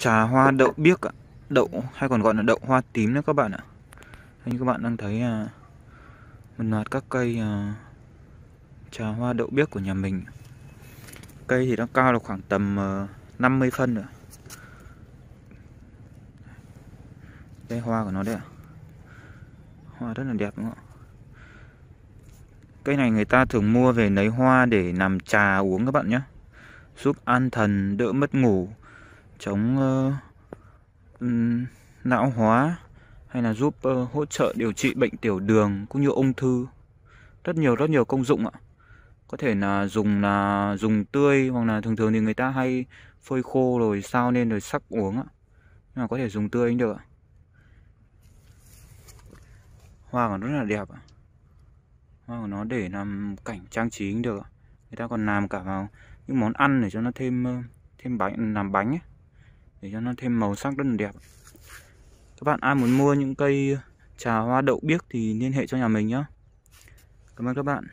trà hoa đậu biếc ạ đậu hay còn gọi là đậu hoa tím nữa các bạn ạ như các bạn đang thấy à, một loạt các cây à, trà hoa đậu biếc của nhà mình cây thì nó cao là khoảng tầm à, ờ, 50 phân nữa đây hoa của nó đây ạ hoa rất là đẹp đúng không ạ cây này người ta thường mua về lấy hoa để làm trà uống các bạn nhé giúp an thần đỡ mất ngủ chống uh, não hóa hay là giúp uh, hỗ trợ điều trị bệnh tiểu đường cũng như ung thư rất nhiều rất nhiều công dụng ạ có thể là dùng là dùng tươi hoặc là thường thường thì người ta hay phơi khô rồi sao lên rồi sắc uống ạ nhưng mà có thể dùng tươi cũng được ạ hoa còn rất là đẹp ạ hoa của nó để làm cảnh trang trí cũng được ạ người ta còn làm cả vào những món ăn để cho nó thêm ờ, thêm bánh làm bánh ấy để cho nó thêm màu sắc rất là đẹp các bạn ai muốn mua những cây trà hoa đậu biếc thì liên hệ cho nhà mình nhé cảm ơn các bạn